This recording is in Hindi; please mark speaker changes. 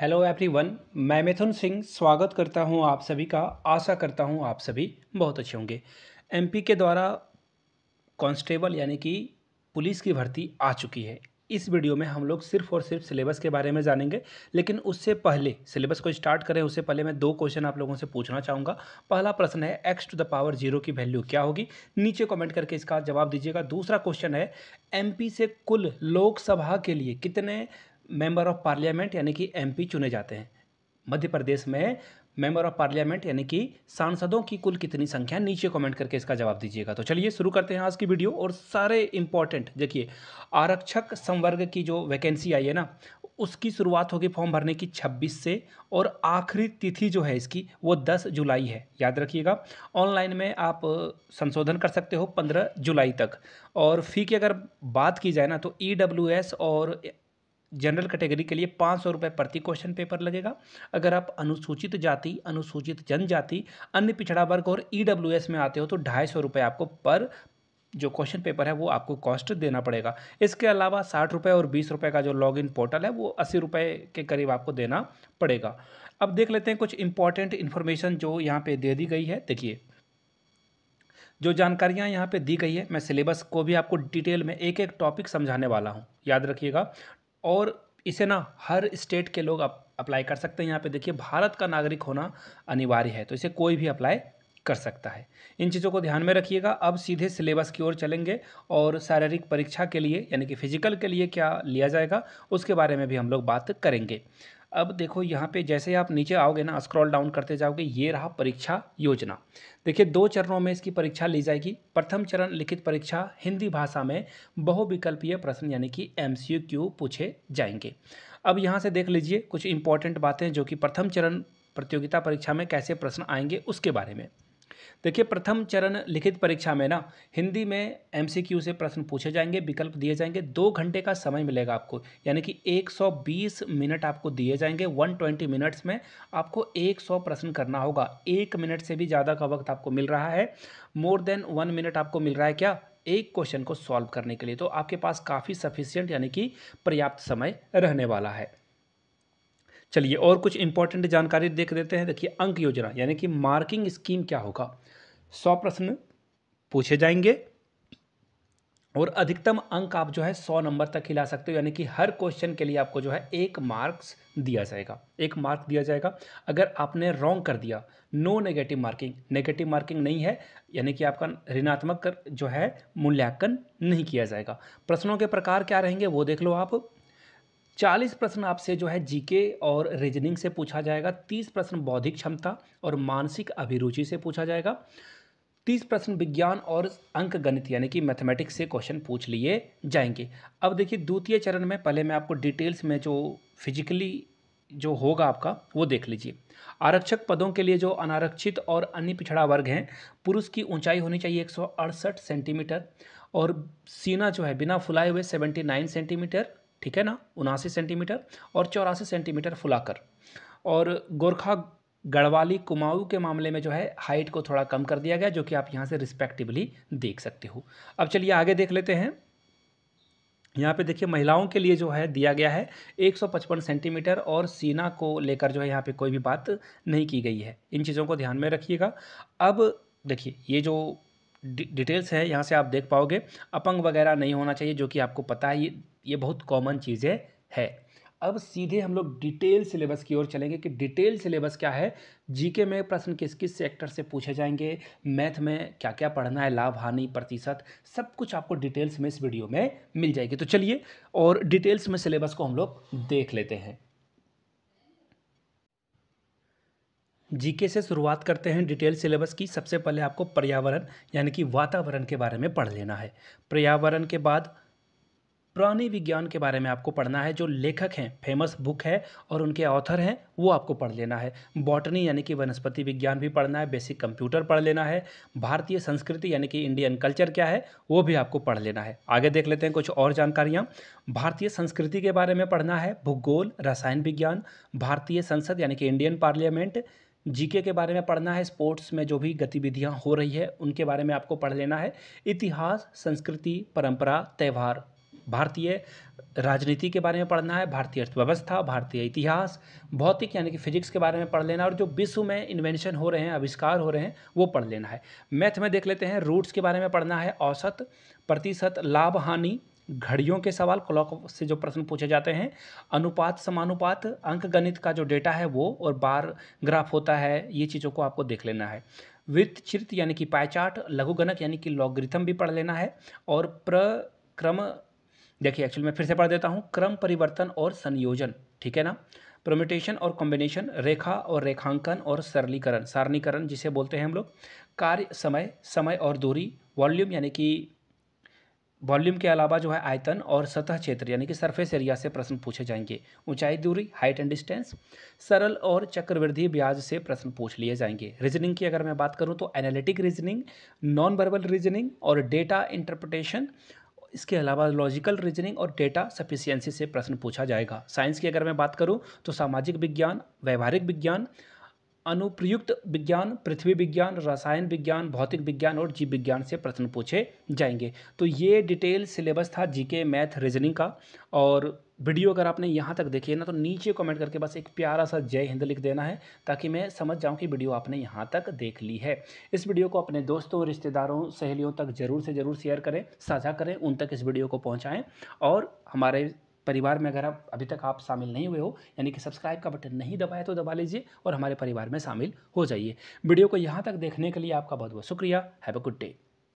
Speaker 1: हेलो एवरीवन मैं मिथुन सिंह स्वागत करता हूं आप सभी का आशा करता हूं आप सभी बहुत अच्छे होंगे एमपी के द्वारा कांस्टेबल यानी कि पुलिस की भर्ती आ चुकी है इस वीडियो में हम लोग सिर्फ और सिर्फ सिलेबस के बारे में जानेंगे लेकिन उससे पहले सिलेबस को स्टार्ट करें उससे पहले मैं दो क्वेश्चन आप लोगों से पूछना चाहूँगा पहला प्रश्न है x to the power zero की वैल्यू क्या होगी नीचे कमेंट करके इसका जवाब दीजिएगा दूसरा क्वेश्चन है एमपी से कुल लोकसभा के लिए कितने मेंबर ऑफ पार्लियामेंट यानी कि एमपी चुने जाते हैं मध्य प्रदेश में मेंबर ऑफ पार्लियामेंट यानी कि सांसदों की कुल कितनी संख्या नीचे कमेंट करके इसका जवाब दीजिएगा तो चलिए शुरू करते हैं आज की वीडियो और सारे इंपॉर्टेंट देखिए आरक्षक संवर्ग की जो वैकेंसी आई है ना उसकी शुरुआत होगी फॉर्म भरने की 26 से और आखिरी तिथि जो है इसकी वो 10 जुलाई है याद रखिएगा ऑनलाइन में आप संशोधन कर सकते हो 15 जुलाई तक और फ़ी की अगर बात की जाए ना तो ई e और जनरल कैटेगरी के लिए पाँच सौ रुपये प्रति क्वेश्चन पेपर लगेगा अगर आप अनुसूचित जाति अनुसूचित जनजाति अन्य पिछड़ा वर्ग और ई e में आते हो तो ढाई सौ रुपये आपको पर जो क्वेश्चन पेपर है वो आपको कॉस्ट देना पड़ेगा इसके अलावा साठ रुपये और बीस रुपये का जो लॉगिन पोर्टल है वो अस्सी रुपये के करीब आपको देना पड़ेगा अब देख लेते हैं कुछ इंपॉर्टेंट इन्फॉर्मेशन जो यहाँ पे दे दी गई है देखिए जो जानकारियाँ यहाँ पे दी गई है मैं सिलेबस को भी आपको डिटेल में एक एक टॉपिक समझाने वाला हूँ याद रखिएगा और इसे ना हर स्टेट के लोग अप अप्लाई कर सकते हैं यहाँ पे देखिए भारत का नागरिक होना अनिवार्य है तो इसे कोई भी अप्लाई कर सकता है इन चीज़ों को ध्यान में रखिएगा अब सीधे सिलेबस की ओर चलेंगे और शारीरिक परीक्षा के लिए यानी कि फिजिकल के लिए क्या लिया जाएगा उसके बारे में भी हम लोग बात करेंगे अब देखो यहाँ पे जैसे आप नीचे आओगे ना स्क्रॉल डाउन करते जाओगे ये रहा परीक्षा योजना देखिए दो चरणों में इसकी परीक्षा ली जाएगी प्रथम चरण लिखित परीक्षा हिंदी भाषा में बहुविकल्पीय प्रश्न यानी कि एम पूछे जाएंगे अब यहाँ से देख लीजिए कुछ इंपॉर्टेंट बातें जो कि प्रथम चरण प्रतियोगिता परीक्षा में कैसे प्रश्न आएंगे उसके बारे में देखिए प्रथम चरण लिखित परीक्षा में ना हिंदी में एमसीक्यू से प्रश्न पूछे जाएंगे विकल्प दिए जाएंगे दो घंटे का समय मिलेगा आपको यानी कि 120 मिनट आपको दिए जाएंगे 120 मिनट्स में आपको 100 प्रश्न करना होगा एक मिनट से भी ज़्यादा का वक्त आपको मिल रहा है मोर देन वन मिनट आपको मिल रहा है क्या एक क्वेश्चन को सॉल्व करने के लिए तो आपके पास काफ़ी सफिशियंट यानी कि पर्याप्त समय रहने वाला है चलिए और कुछ इंपॉर्टेंट जानकारी देख देते हैं देखिए अंक योजना यानी कि मार्किंग स्कीम क्या होगा सौ प्रश्न पूछे जाएंगे और अधिकतम अंक आप जो है सौ नंबर तक ही ला सकते हो यानी कि हर क्वेश्चन के लिए आपको जो है एक मार्क्स दिया जाएगा एक मार्क दिया जाएगा अगर आपने रॉन्ग कर दिया no negative marking negative marking नहीं है यानी कि आपका ऋणात्मक जो है मूल्यांकन नहीं किया जाएगा प्रश्नों के प्रकार क्या रहेंगे वो देख लो आप चालीस प्रश्न आपसे जो है जीके और रीजनिंग से पूछा जाएगा तीस प्रश्न बौद्धिक क्षमता और मानसिक अभिरुचि से पूछा जाएगा तीस प्रश्न विज्ञान और अंक गणित यानी कि मैथमेटिक्स से क्वेश्चन पूछ लिए जाएंगे अब देखिए द्वितीय चरण में पहले मैं आपको डिटेल्स में जो फिजिकली जो होगा आपका वो देख लीजिए आरक्षक पदों के लिए जो अनारक्षित और अन्य पिछड़ा वर्ग हैं पुरुष की ऊंचाई होनी चाहिए एक सेंटीमीटर और सीना जो है बिना फुलाए हुए 79 सेंटीमीटर ठीक है ना उनासी सेंटीमीटर और चौरासी सेंटीमीटर फुलाकर और गोरखा गढ़वाली कुमाऊँ के मामले में जो है हाइट को थोड़ा कम कर दिया गया जो कि आप यहाँ से रिस्पेक्टिवली देख सकते हो अब चलिए आगे देख लेते हैं यहाँ पे देखिए महिलाओं के लिए जो है दिया गया है 155 सेंटीमीटर और सीना को लेकर जो है यहाँ पे कोई भी बात नहीं की गई है इन चीज़ों को ध्यान में रखिएगा अब देखिए ये जो डिटेल्स है यहाँ से आप देख पाओगे अपंग वगैरह नहीं होना चाहिए जो कि आपको पता ही ये बहुत कॉमन चीज़ें है अब सीधे हम लोग डिटेल सिलेबस की ओर चलेंगे कि डिटेल सिलेबस क्या है जीके में प्रश्न किस किस सेक्टर से पूछे जाएंगे मैथ में क्या क्या पढ़ना है लाभ हानि प्रतिशत सब कुछ आपको डिटेल्स में इस वीडियो में मिल जाएगी तो चलिए और डिटेल्स में सिलेबस को हम लोग देख लेते हैं जीके से शुरुआत करते हैं डिटेल सिलेबस की सबसे पहले आपको पर्यावरण यानी कि वातावरण के बारे में पढ़ लेना है पर्यावरण के बाद पुरानी विज्ञान के बारे में आपको पढ़ना है जो लेखक हैं फेमस बुक है और उनके ऑथर हैं वो आपको पढ़ लेना है बॉटनी यानी कि वनस्पति विज्ञान भी पढ़ना है बेसिक कंप्यूटर पढ़ लेना है भारतीय संस्कृति यानी कि इंडियन कल्चर क्या है वो भी आपको पढ़ लेना है आगे देख लेते हैं कुछ और जानकारियाँ भारतीय संस्कृति के बारे में पढ़ना है भूगोल रसायन विज्ञान भारतीय संसद यानी कि इंडियन पार्लियामेंट जीके के बारे में पढ़ना है स्पोर्ट्स में जो भी गतिविधियां हो रही है उनके बारे में आपको पढ़ लेना है इतिहास संस्कृति परंपरा त्यौहार भारतीय राजनीति के बारे में पढ़ना है भारतीय अर्थव्यवस्था भारतीय इतिहास भौतिक यानी कि फिजिक्स के बारे में पढ़ लेना और जो विश्व में इन्वेंशन हो रहे हैं आविष्कार हो रहे हैं वो पढ़ लेना है मैथ में देख लेते हैं रूट्स के बारे में पढ़ना है औसत प्रतिशत लाभ हानि घड़ियों के सवाल क्लॉक से जो प्रश्न पूछे जाते हैं अनुपात समानुपात अंक गणित का जो डेटा है वो और बार ग्राफ होता है ये चीज़ों को आपको देख लेना है वित्त चित्र यानी कि पायचाट लघुगणक यानी कि लॉगरिथम भी पढ़ लेना है और प्रक्रम देखिए एक्चुअली मैं फिर से पढ़ देता हूँ क्रम परिवर्तन और संयोजन ठीक है ना प्रोमिटेशन और कॉम्बिनेशन रेखा और रेखांकन और सरलीकरण सारणीकरण जिसे बोलते हैं हम लोग कार्य समय समय और दूरी वॉल्यूम यानी कि वॉल्यूम के अलावा जो है आयतन और सतह क्षेत्र यानी कि सरफेस एरिया से प्रश्न पूछे जाएंगे ऊंचाई दूरी हाइट एंड डिस्टेंस सरल और चक्रवृद्धि ब्याज से प्रश्न पूछ लिए जाएंगे रीजनिंग की अगर मैं बात करूं तो analytic reasoning non verbal reasoning और डेटा इंटरप्रटेशन इसके अलावा लॉजिकल रीजनिंग और डेटा सफिशियंसी से प्रश्न पूछा जाएगा साइंस की अगर मैं बात करूँ तो सामाजिक विज्ञान व्यवहारिक विज्ञान अनुप्रयुक्त विज्ञान पृथ्वी विज्ञान रसायन विज्ञान भौतिक विज्ञान और जीव विज्ञान से प्रश्न पूछे जाएंगे तो ये डिटेल सिलेबस था जीके मैथ रीजनिंग का और वीडियो अगर आपने यहाँ तक देखी है ना तो नीचे कमेंट करके बस एक प्यारा सा जय हिंद लिख देना है ताकि मैं समझ जाऊँ कि वीडियो आपने यहाँ तक देख ली है इस वीडियो को अपने दोस्तों रिश्तेदारों सहेलियों तक ज़रूर से ज़रूर शेयर करें साझा करें उन तक इस वीडियो को पहुँचाएँ और हमारे परिवार में अगर आप अभी तक आप शामिल नहीं हुए हो यानी कि सब्सक्राइब का बटन नहीं दबाया तो दबा लीजिए और हमारे परिवार में शामिल हो जाइए वीडियो को यहाँ तक देखने के लिए आपका बहुत बहुत शुक्रिया हैव अ गुड डे